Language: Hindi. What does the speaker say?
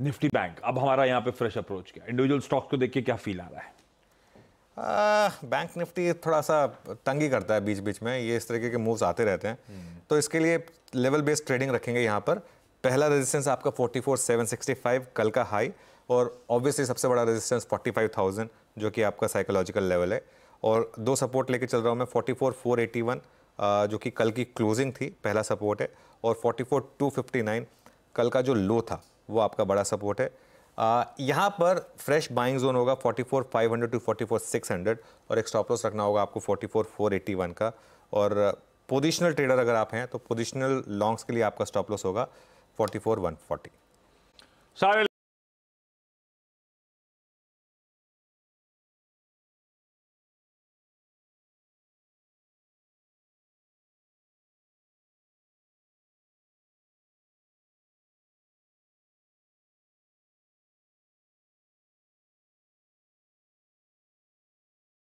निफ्टी बैंक अब हमारा यहाँ पे फ्रेश अप्रोच क्या इंडिविजुअल स्टॉक्स को देख के क्या फील आ रहा है आ, बैंक निफ्टी थोड़ा सा तंगी करता है बीच बीच में ये इस तरीके के मूव्स आते रहते हैं हम्म। तो इसके लिए लेवल बेस्ड ट्रेडिंग रखेंगे यहाँ पर पहला रेजिस्टेंस आपका 44,765 कल का हाई और ऑब्वियसली सबसे बड़ा रेजिस्टेंस 45,000 जो कि आपका साइकोलॉजिकल लेवल है और दो सपोर्ट लेके चल रहा हूँ मैं 44,481 जो कि कल की क्लोजिंग थी पहला सपोर्ट है और 44,259 कल का जो लो था वो आपका बड़ा सपोर्ट है यहाँ पर फ्रेश बाइंग जोन होगा 44,500 टू 44,600 और एक स्टॉप लॉस रखना होगा आपको 44,481 का और पोजिशनल ट्रेडर अगर आप हैं तो पोजिशनल लॉन्ग्स के लिए आपका स्टॉप लॉस होगा 44,140 सारे